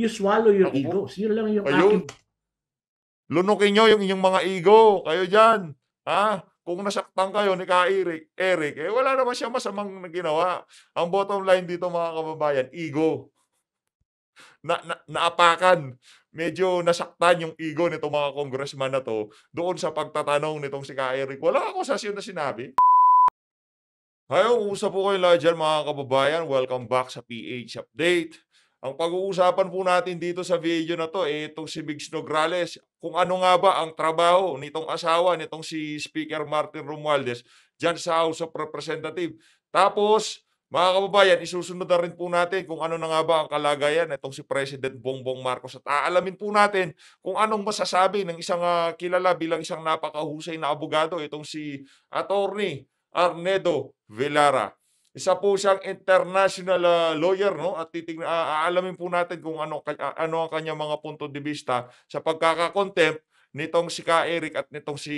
You swallow your Ako, egos. Yun lang yung ayun. aking... Lunukin nyo yung inyong mga ego. Kayo dyan. Ha? Kung nasaktan kayo ni Ka Eric, Eric, eh wala naman siya masamang ginawa. Ang bottom line dito mga kababayan, ego. Na, na, naapakan. Medyo nasaktan yung ego nito mga congressman na to doon sa pagtatanong nitong si Ka Eric. Wala ako sa na sinabi. Hayo, usap po kayo lahat dyan mga kababayan. Welcome back sa PH Update. Ang pag-uusapan po natin dito sa video na to, eh, itong si Bigs Nograles, kung ano nga ba ang trabaho nitong asawa, nitong si Speaker Martin Romualdez dyan sa House of Representatives. Tapos, mga kababayan, isusunod na rin po natin kung ano na nga ba ang kalagayan nitong si President Bongbong Marcos at aalamin po natin kung anong masasabi ng isang uh, kilala bilang isang napakahusay na abogado itong si Attorney Arnedo Velara. Isa po siyang international uh, lawyer no at titingnan uh, ah, aalamin po natin kung ano uh, ano ang kanyang mga punto de vista sa pagkakakontempt nitong si Ka Eric at nitong si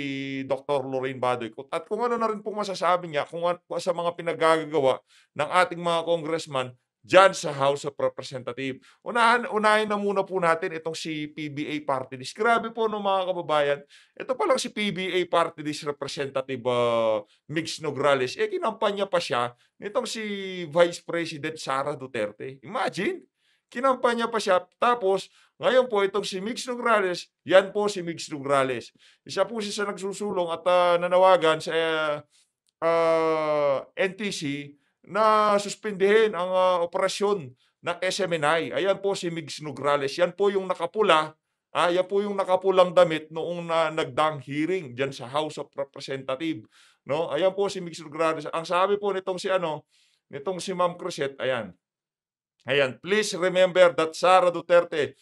Dr. Lorraine Badoy. At kung ano na rin pong masasabi niya kung, kung sa mga pinagagawa ng ating mga congressman dyan sa House of Representatives. Unahan, unahin na muna po natin itong si PBA Party List. Grabe po no mga kababayan, ito pa lang si PBA Party List Representative uh, ah, Mix Nograles, eh kinampanya pa siya nitong si Vice President Sara Duterte. Imagine, kinampanya pa siya. Tapos, ngayon po itong si Mix Nograles, yan po si Mix Nograles. Isa po siya sa nagsusulong at uh, nanawagan sa uh, uh, ah, NTC na suspindihin ang uh, operasyon ng SMNI. Ayan po si Migs Nograles. Yan po yung nakapula. Ah, yan po yung nakapulang damit noong na, nagdang hearing diyan sa House of Representatives, No? Ayan po si Migs Nograles. Ang sabi po nitong si ano, nitong si Ma'am Cruzet, ayan. Ayan, please remember that Sara Duterte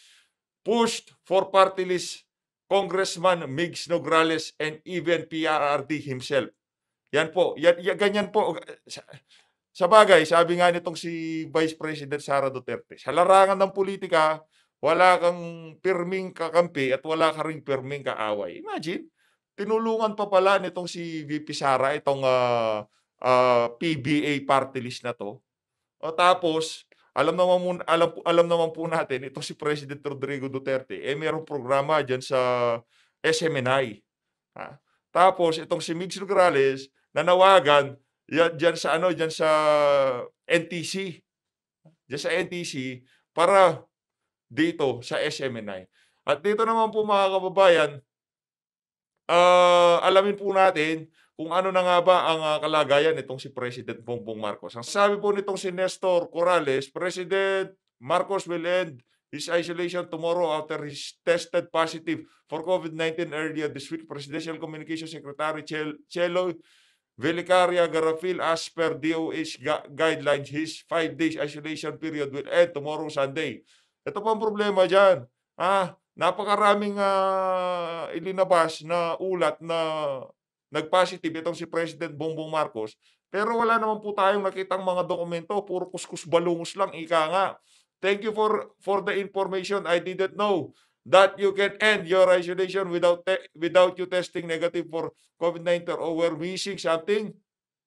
pushed for party list Congressman Migs Nograles and even PRRD himself. Yan po. Yan, yan, ganyan po. Sa bagay, sabi nga nitong si Vice President Sara Duterte, sa larangan ng politika, wala kang pirming kakampi at wala ka rin pirming kaaway. Imagine, tinulungan pa pala nitong si VP Sara itong uh, ah, uh, ah, PBA party list na to. O tapos, alam naman, mo, alam, alam naman po natin, itong si President Rodrigo Duterte, eh mayroong programa dyan sa SMNI. Ha? Ah, tapos, itong si Mix Grales, nanawagan yan, dyan sa ano, dyan sa NTC. Dyan sa NTC para dito sa SMNI. At dito naman po mga kababayan, uh, alamin po natin kung ano na nga ba ang uh, kalagayan nitong si President Bongbong Marcos. Ang sabi po nitong si Nestor Corrales, President Marcos will end his isolation tomorrow after he's tested positive for COVID-19 earlier this week. Presidential Communication Secretary Chelo Velicaria Garafil, as per DOH guidelines, his five days isolation period will end tomorrow, Sunday. Ito pa ang problema dyan. Ah, napakaraming uh, ilinabas na ulat na nagpositive itong si President Bongbong Marcos. Pero wala naman po tayong nakitang mga dokumento. Puro kuskus balungos lang, ika nga. Thank you for, for the information I didn't know that you can end your isolation without without you testing negative for COVID-19 or we're missing something.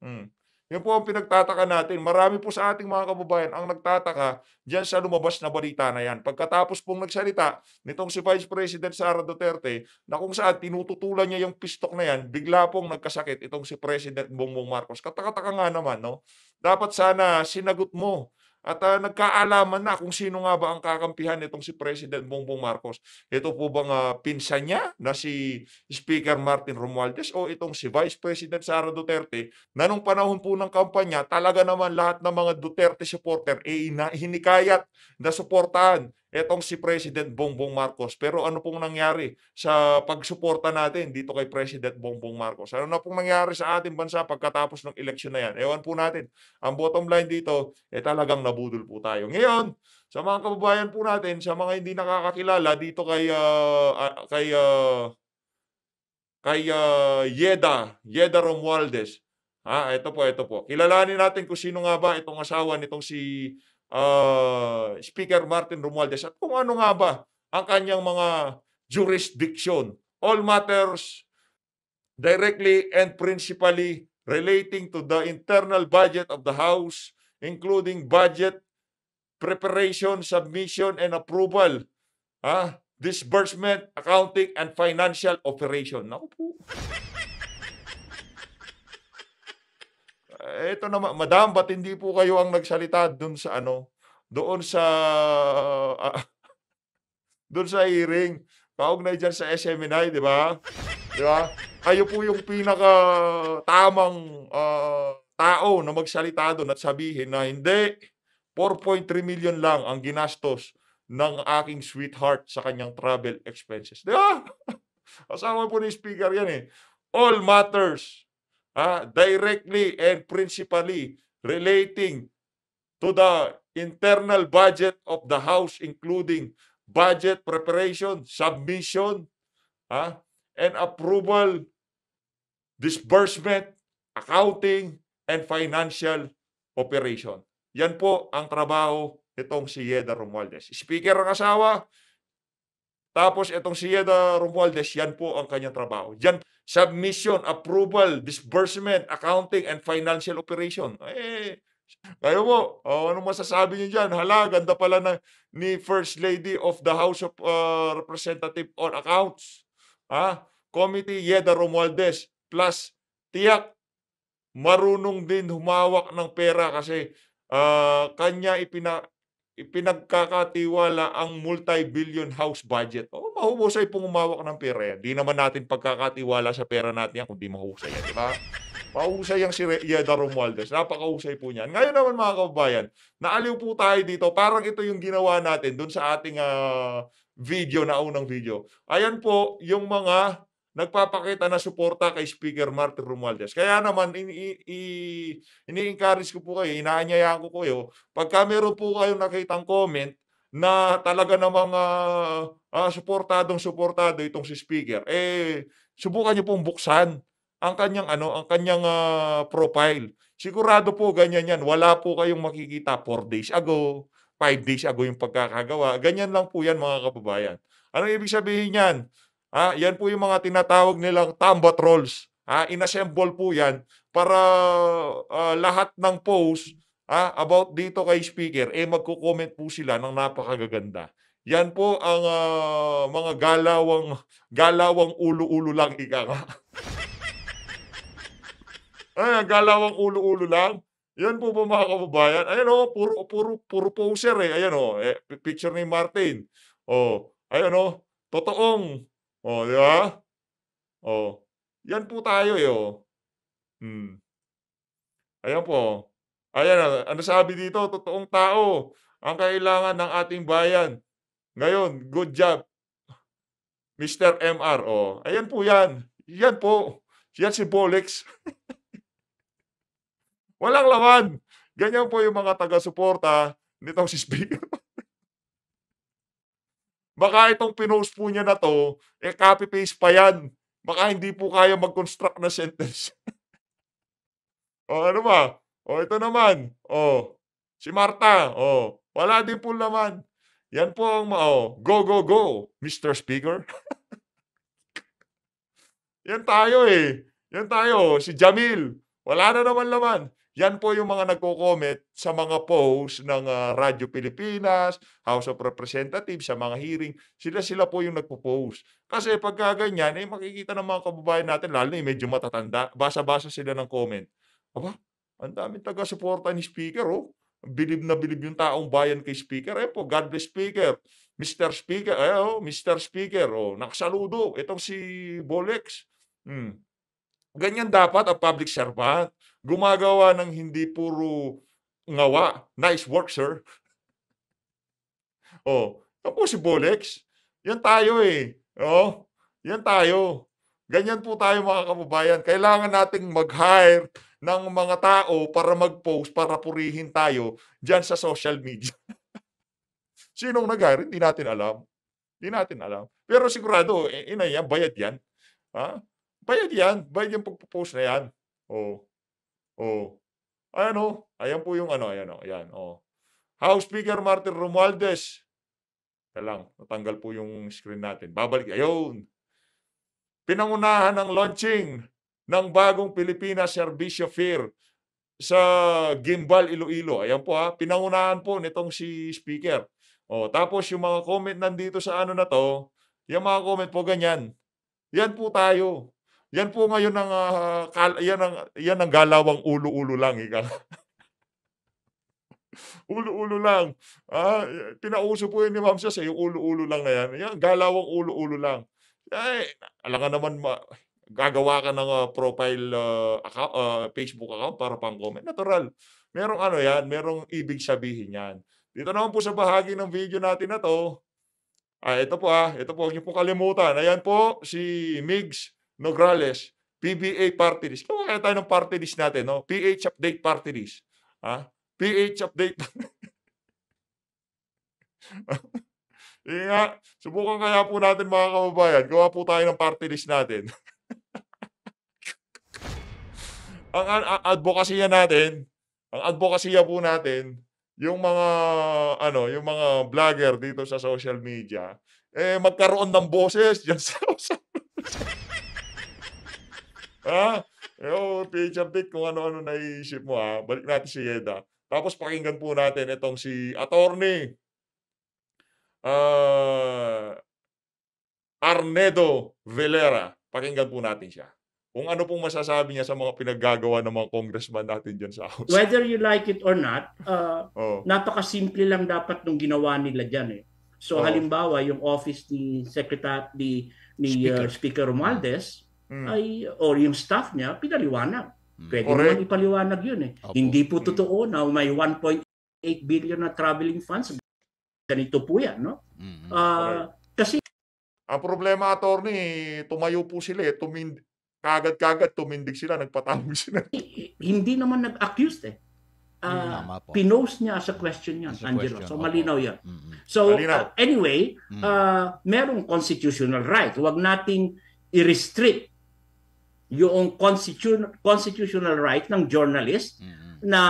Hmm. Yan po ang pinagtataka natin. Marami po sa ating mga kababayan ang nagtataka dyan sa lumabas na balita na yan. Pagkatapos pong nagsalita nitong si Vice President Sara Duterte na kung saan tinututulan niya yung pistok na yan, bigla pong nagkasakit itong si President Bongbong Marcos. Katakataka nga naman, no? Dapat sana sinagot mo at uh, nagkaalaman na kung sino nga ba ang kakampihan nitong si President Bongbong Marcos. Ito po bang uh, ah, pinsan niya na si Speaker Martin Romualdez o itong si Vice President Sara Duterte na nung panahon po ng kampanya talaga naman lahat ng mga Duterte supporter ay eh, hinikayat na suportahan etong si President Bongbong Marcos. Pero ano pong nangyari sa pagsuporta natin dito kay President Bongbong Marcos? Ano na pong nangyari sa ating bansa pagkatapos ng eleksyon na yan? Ewan po natin. Ang bottom line dito, eh talagang nabudol po tayo. Ngayon, sa mga kababayan po natin, sa mga hindi nakakakilala dito kay uh, kay uh, kay uh, Yeda, Yeda Romualdez. Ah, ito po, ito po. Kilalanin natin kung sino nga ba itong asawa nitong si uh, Speaker Martin Romualdez at kung ano nga ba ang kanyang mga jurisdiction. All matters directly and principally relating to the internal budget of the House, including budget preparation, submission, and approval. Ah, disbursement, accounting, and financial operation. Naku po. Eh, eto na, madam, ba't hindi po kayo ang nagsalita doon sa ano? Doon sa... Uh, doon sa hearing. Kaugnay dyan sa SMNI, di ba? Di ba? Kayo po yung pinaka tamang uh, tao na magsalita doon at sabihin na hindi, 4.3 million lang ang ginastos ng aking sweetheart sa kanyang travel expenses. Di ba? Kasama po ni speaker yan eh. All matters uh, directly and principally relating to the internal budget of the House, including budget preparation, submission, uh, and approval, disbursement, accounting, and financial operation. Yan po ang trabaho nitong si Yeda Romualdez. Speaker ng asawa, tapos itong si Yeda Romualdez, yan po ang kanyang trabaho. Yan, submission, approval, disbursement, accounting, and financial operation. Eh, kayo mo, oh, ano masasabi niyo dyan? Hala, ganda pala na ni First Lady of the House of uh, Representative on Accounts. Ha? Committee Yeda Romualdez plus tiyak marunong din humawak ng pera kasi uh, kanya ipina ipinagkakatiwala ang multi-billion house budget. O, mahuhusay pong umawak ng pera yan. Di naman natin pagkakatiwala sa pera natin yan, kundi mahuhusay yan, di ba? Mahuhusay yan si Yeda Romualdez. Napakahusay po niyan. Ngayon naman mga kababayan, naaliw po tayo dito. Parang ito yung ginawa natin dun sa ating uh, video na unang video. Ayan po yung mga nagpapakita na suporta kay Speaker Martin Romualdez. Kaya naman, ini-encourage ko po kayo, inaanyayaan ko kayo, pagka meron po kayong nakitang comment na talaga namang uh, uh, suportadong suportado itong si Speaker, eh, subukan niyo pong buksan ang kanyang ano, ang kanyang uh, profile. Sigurado po ganyan yan. Wala po kayong makikita 4 days ago, 5 days ago yung pagkakagawa. Ganyan lang po yan mga kababayan. Ano ibig sabihin niyan? Ah, yan po yung mga tinatawag nilang tambot rolls. Ah, inassemble po yan para ah, lahat ng post ah, about dito kay speaker, eh magko-comment po sila ng napakagaganda. Yan po ang ah, mga galawang galawang ulo-ulo lang ika nga. ah, galawang ulo-ulo lang. Yan po po mga kababayan. Ayan o, oh, puro, puro, puro poser eh. Ayan o, oh, eh, picture ni Martin. O, oh, ayan o, totoong Oh, di ba? Oh. Yan po tayo yo. Eh, oh. Hmm. Ayan po. Oh. Ayan, ah, ano sabi dito? Totoong tao ang kailangan ng ating bayan. Ngayon, good job. Mr. MR, oh. Ayan po yan. Yan po. Yan si Bolex. Walang laman. Ganyan po yung mga taga-suporta nitong si Speaker. Baka itong pinost po niya na to, eh copy-paste pa yan. Baka hindi po kaya mag-construct na sentence. o oh, ano ba? O oh, ito naman. O oh, si Marta. O wala din po naman. Yan po ang mao. Go, go, go, Mr. Speaker. Yan tayo eh. Yan tayo. Si Jamil. Wala na naman naman. Yan po yung mga nagko-comment sa mga posts ng uh, Radyo Pilipinas, House of Representatives, sa mga hearing. Sila-sila po yung nagpo-post. Kasi pag ganyan, eh, makikita ng mga kababayan natin, lalo na eh, medyo matatanda, basa-basa sila ng comment. Aba, ang daming taga-suporta ni Speaker, oh bilib na bilib yung taong bayan kay Speaker. Eh po, God bless Speaker. Mr. Speaker, eh, oh, Mr. Speaker, oh, nakasaludo. Itong si Bolex. Hmm. Ganyan dapat ang public servant. Gumagawa ng hindi puro ngawa. Nice work, sir. oh, tapos si Bolex. Yan tayo eh. Oh, yan tayo. Ganyan po tayo mga kababayan. Kailangan nating mag-hire ng mga tao para mag-post, para purihin tayo dyan sa social media. Sinong nag-hire? Hindi natin alam. Hindi natin alam. Pero sigurado, eh, ina yan, bayad yan. Ha? Ah? bayad yan. Bayad yung pagpo-post na yan. Oh. Oh. Ayan o. Oh. Ayan po yung ano. Ayan o. Oh. Ayan o. Oh. House Speaker Martin Romualdez. Yan lang. Natanggal po yung screen natin. Babalik. Ayun. Pinangunahan ang launching ng bagong Pilipinas Servicio Fair sa Gimbal, Iloilo. Ayan po ha. Pinangunahan po nitong si Speaker. Oh, tapos yung mga comment nandito sa ano na to, yung mga comment po ganyan. Yan po tayo. Yan po ngayon ang uh, kal- yan ang yan ang galawang ulo-ulo lang ika. ulo-ulo lang. Ah, pinauso po yun ni Ma'am Sas, eh, yung ulo-ulo lang na yan. Yan, galawang ulo-ulo lang. Ay, alam ka naman, ma- gagawa ka ng uh, profile uh, account, uh, Facebook account para pang comment. Natural. Merong ano yan, merong ibig sabihin yan. Dito naman po sa bahagi ng video natin na to, ah, ito po ah, ito po, huwag niyo po kalimutan. Ayan po, si Migs Nograles, PBA party list. Kung kaya tayo ng party list natin, no? PH update party list. Ha? PH update. Sige subukan kaya po natin mga kababayan. Gawa po tayo ng party list natin. ang, ang, natin, ang advokasya po natin, yung mga ano, yung mga vlogger dito sa social media, eh magkaroon ng boses diyan sa usapan. ha? Pero pitch update kung ano-ano naiisip mo ha. Balik natin si Yeda. Tapos pakinggan po natin itong si attorney uh, ah, Arnedo Velera. Pakinggan po natin siya. Kung ano pong masasabi niya sa mga pinaggagawa ng mga congressman natin dyan sa House. Whether you like it or not, uh, oh. napakasimple lang dapat nung ginawa nila dyan eh. So oh. halimbawa, yung office ni Secretary ni, ni Speaker, uh, Speaker Romualdez, mm. ay, or yung staff niya, pinaliwanag. Mm. Pwede Correct. naman ipaliwanag yun eh. Opo. Hindi po mm. totoo na may 1.8 billion na traveling funds. Ganito po yan, no? Mm-hmm. Uh, kasi... Ang problema, attorney, tumayo po sila eh. Tumind kagad-kagad tumindig sila, nagpatawag sila. Hindi naman nag-accused eh. Uh, mm, niya sa question yan, as Angelo. Question, so malinaw yan. Mm-hmm. So malinaw. Uh, anyway, mm-hmm. uh, merong constitutional right. Huwag nating i-restrict yung constitutional right ng journalist mm-hmm. na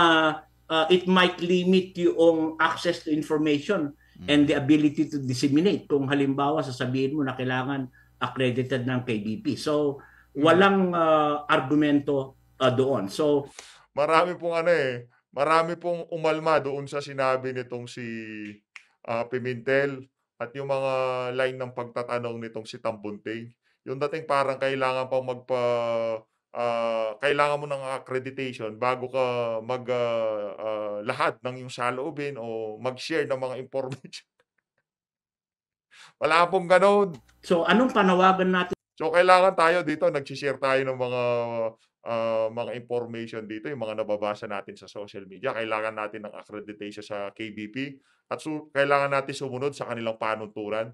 uh, it might limit yung access to information mm-hmm. and the ability to disseminate kung halimbawa sasabihin mo na kailangan accredited ng KBP. So mm-hmm. walang uh, argumento uh, doon. So marami pong ano eh, marami pong umalma doon sa sinabi nitong si uh, Pimentel at yung mga line ng pagtatanong nitong si Tambunting yung dating parang kailangan pa magpa uh, kailangan mo ng accreditation bago ka mag uh, uh, lahat ng yung saloobin o mag-share ng mga information. Wala pong ganoon. So anong panawagan natin? So kailangan tayo dito nag-share tayo ng mga uh, mga information dito, yung mga nababasa natin sa social media. Kailangan natin ng accreditation sa KBP at so, kailangan natin sumunod sa kanilang panunturan.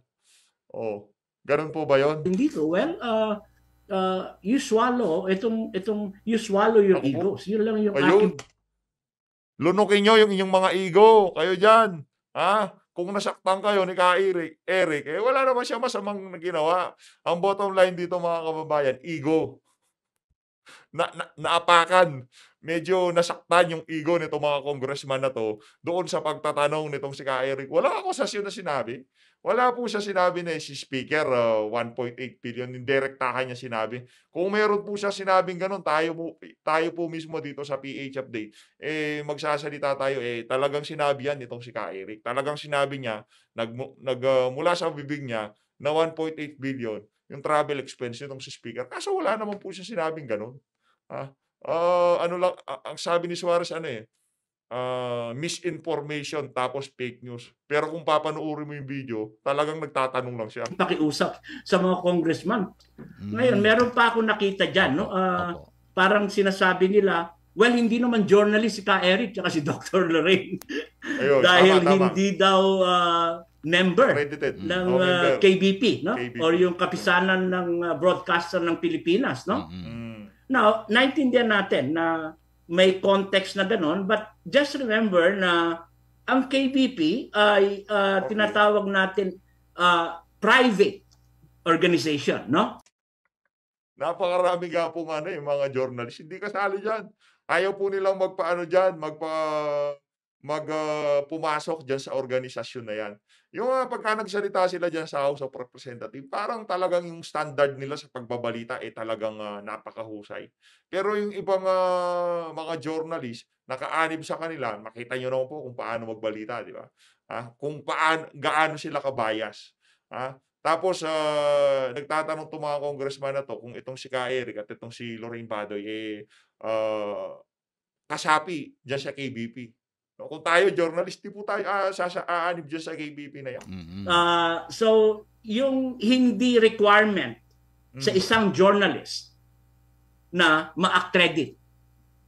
Oh. Ganun po ba yon? Hindi ko. Well, uh, uh, you swallow, itong, itong, you swallow your Ako. egos. Yun lang yung Ayun. aking... Lunukin nyo yung inyong mga ego. Kayo dyan. Ha? Kung nasaktan kayo ni Ka Eric, Eric, eh wala naman siya masamang ginawa. Ang bottom line dito mga kababayan, ego. Na, na, naapakan. Medyo nasaktan yung ego nito mga congressman na to doon sa pagtatanong nitong si Ka Eric. Wala ako sa siyo na sinabi. Wala po siya sinabi na si Speaker, uh, ah, 1.8 billion. Indirektahan niya sinabi. Kung meron po siya sinabing ganun, tayo po, tayo po mismo dito sa PH update, eh, magsasalita tayo, eh, talagang sinabi yan nitong si Ka Eric. Talagang sinabi niya, nag, nag, uh, mula sa bibig niya, na 1.8 billion yung travel expense nitong si Speaker. Kaso wala naman po siya sinabing ganun. Ah, uh, ano lang, uh, ang sabi ni Suarez, ano eh, uh, misinformation tapos fake news. Pero kung papanoorin mo yung video, talagang nagtatanong lang siya. Pakiusap sa mga congressman. Mm. Ngayon, meron pa ako nakita dyan. No? Uh, parang sinasabi nila, well, hindi naman journalist si Ka Eric at si Dr. Lorraine. Ayun, Dahil tama, tama. hindi daw uh, member Credited. ng oh, Uh, KBP, no? KBP. Or yung kapisanan ng uh, broadcaster ng Pilipinas, no? Mm-hmm. Now, naintindihan natin na may context na ganun. But just remember na ang KBP ay uh, okay. tinatawag natin uh, private organization, no? Napakarami nga po ano, yung mga journalist. Hindi kasali dyan. Ayaw po nilang magpaano dyan, magpa mag uh, pumasok diyan sa organisasyon na yan. Yung mga pagka nagsalita sila dyan sa House of Representatives, parang talagang yung standard nila sa pagbabalita ay eh, talagang uh, napakahusay. Pero yung ibang uh, mga journalist, nakaanib sa kanila, makita nyo naman po kung paano magbalita, di ba? Ah, kung paano, gaano sila kabayas. Ah, tapos, uh, nagtatanong itong mga congressman na to kung itong si Ka Eric at itong si Lorraine Badoy, eh, uh, kasapi dyan sa KBP. No, kung tayo, journalist, di po tayo ah, sasaanib dyan sa KBP na yan. mm Uh, so, yung hindi requirement mm sa mm-hmm. isang journalist na ma-accredit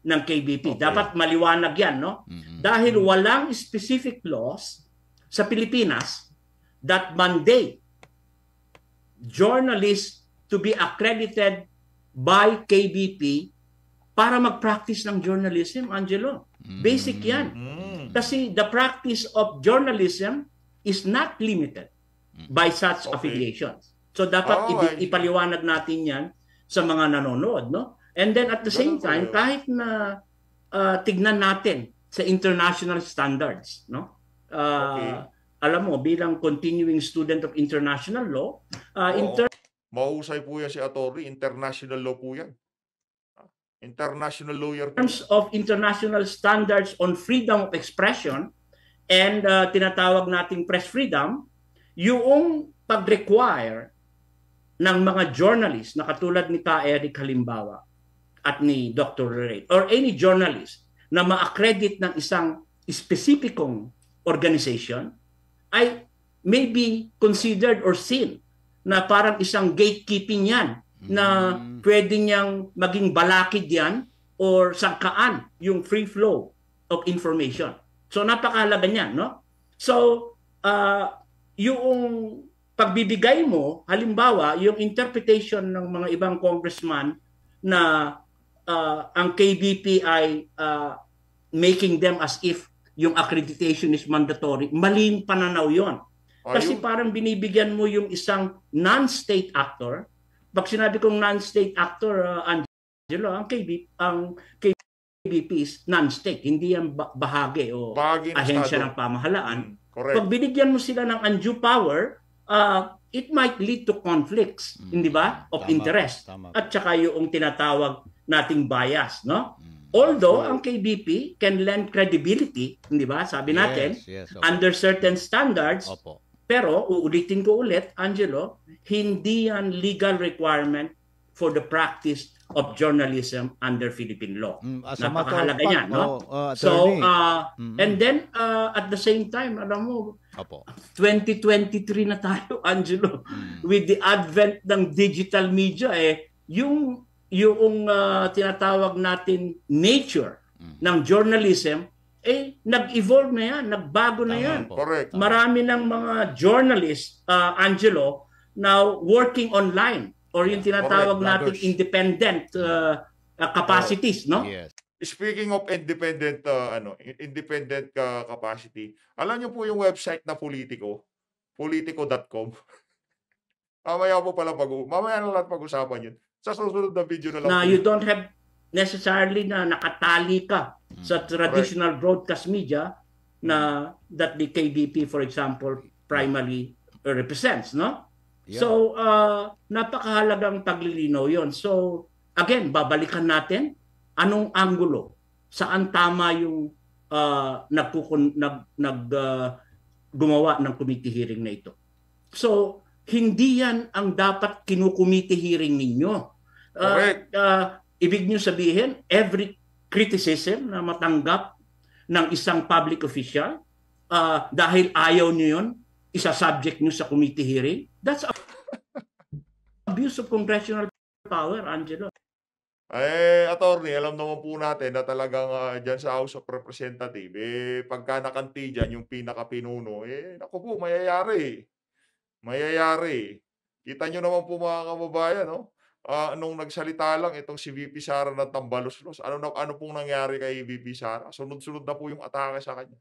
ng KBP. Okay. Dapat maliwanag yan, no? Mm-hmm. Dahil mm-hmm. walang specific laws sa Pilipinas that mandate journalists to be accredited by KBP para mag-practice ng journalism, Angelo. Basic yan. Mm-hmm kasi the practice of journalism is not limited mm. by such okay. affiliations. So dapat oh, i- ipaliwanag natin 'yan sa mga nanonood, no? And then at the same time, kahit na uh, tignan natin sa international standards, no? Uh, okay. Alam mo, bilang continuing student of international law, uh, Oo. in po yan si Atori, international law po yan international lawyer in terms of international standards on freedom of expression and uh, tinatawag nating press freedom yung pag-require ng mga journalist na katulad ni Ka Eric halimbawa at ni Dr. Lorraine or any journalist na ma-accredit ng isang specificong organization ay may be considered or seen na parang isang gatekeeping yan na mm. pwede niyang maging balakid yan or sangkaan yung free flow of information. So napakahalaga niyan, no? So uh, yung pagbibigay mo, halimbawa, yung interpretation ng mga ibang congressman na uh, ang KBP ay uh, making them as if yung accreditation is mandatory, maling pananaw yon. Kasi parang binibigyan mo yung isang non-state actor pag sinabi kong non-state actor, uh, Angelo, ang KBP, ang KBP is non-state, hindi yan bahagi o bahagi ahensya ng pamahalaan. Hmm, correct. Pag binigyan mo sila ng undue power, uh, it might lead to conflicts, mm. hindi ba? Of tama, interest. Tama. At saka yung tinatawag nating bias, no? Hmm. Although ang KBP can lend credibility, hindi ba? Sabi yes, natin yes, okay. under certain standards, Opo. Pero uulitin ko ulit, Angelo, hindi yan legal requirement for the practice of journalism under Philippine law. Mm, Napakahalaga niyan, no? Oh, uh, so, uh, mm-hmm. and then uh, at the same time, alam mo, Opo. 2023 na tayo, Angelo, mm. with the advent ng digital media eh, yung yung uh, tinatawag natin nature mm. ng journalism eh nag-evolve na yan, nagbago na Tama yan. Correct. Marami ng mga journalist, uh, Angelo, now working online or yung tinatawag nating independent uh, capacities, no? Oh, yes. Speaking of independent uh, ano, independent uh, capacity, alam niyo po yung website na Politico, politico.com. mamaya po pala pag mamaya na lang pag-usapan 'yun. Sa susunod na video na lang. Now, po. you don't have necessarily na nakatali ka mm. sa traditional right. broadcast media na that the KDP for example primarily represents no yeah. so uh, napakahalagang paglilinaw yon so again babalikan natin anong angulo saan tama yung uh, nagkukun, nag nag uh, gumawa ng committee hearing na ito so hindi yan ang dapat kinukumite hearing ninyo uh, Correct. uh, Ibig niyo sabihin, every criticism na matanggap ng isang public official uh, dahil ayaw niyo yun, isa-subject nyo sa committee hearing, that's abuse of congressional power, Angelo. Eh, attorney, alam naman po natin na talagang uh, dyan sa House of Representatives, eh, pagka nakanti dyan yung pinaka-pinuno, eh, naku po, mayayari. Mayayari. Kita nyo naman po mga kababayan, no? uh, nung nagsalita lang itong si VP Sara na tambalos-los, ano, na, ano pong nangyari kay VP Sara? Sunod-sunod na po yung atake sa kanya.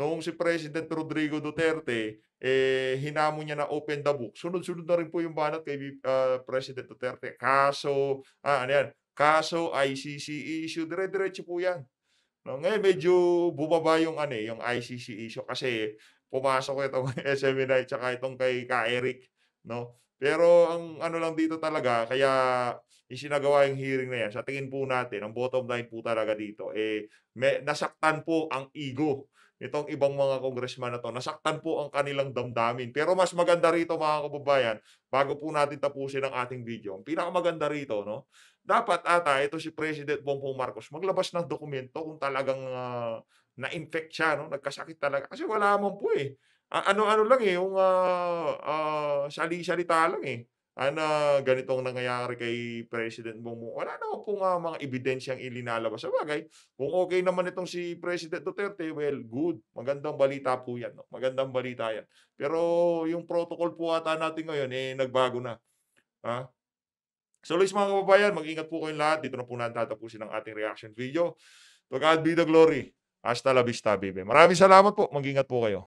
Noong si President Rodrigo Duterte, eh, hinamo niya na open the book. Sunod-sunod na rin po yung banat kay uh, President Duterte. Kaso, ah, ano yan? Kaso, ICC issue, dire-diretso po yan. No, ngayon medyo bumaba yung ano eh, yung ICC issue kasi pumasok itong SMNI tsaka itong kay Ka Eric, no? Pero ang ano lang dito talaga, kaya isinagawa yung hearing na yan, sa tingin po natin, ang bottom line po talaga dito, eh, may, nasaktan po ang ego itong ibang mga congressman na to, nasaktan po ang kanilang damdamin. Pero mas maganda rito mga kababayan, bago po natin tapusin ang ating video, ang pinakamaganda rito, no? dapat ata ito si President Bongbong Marcos maglabas ng dokumento kung talagang uh, na-infect siya, no? nagkasakit talaga. Kasi wala man po eh ano-ano lang eh, yung uh, uh, sali-salita lang eh. Ano, ganitong nangyayari kay President Bongbong. Wala na po nga mga ebidensyang ilinalabas. Sa bagay, kung okay naman itong si President Duterte, well, good. Magandang balita po yan. No? Magandang balita yan. Pero yung protocol po ata natin ngayon, eh, nagbago na. Ha? So, Luis, mga kababayan, mag-ingat po kayong lahat. Dito na po natin tatapusin ang ating reaction video. To God be the glory. Hasta la vista, baby. Maraming salamat po. Mag-ingat po kayo.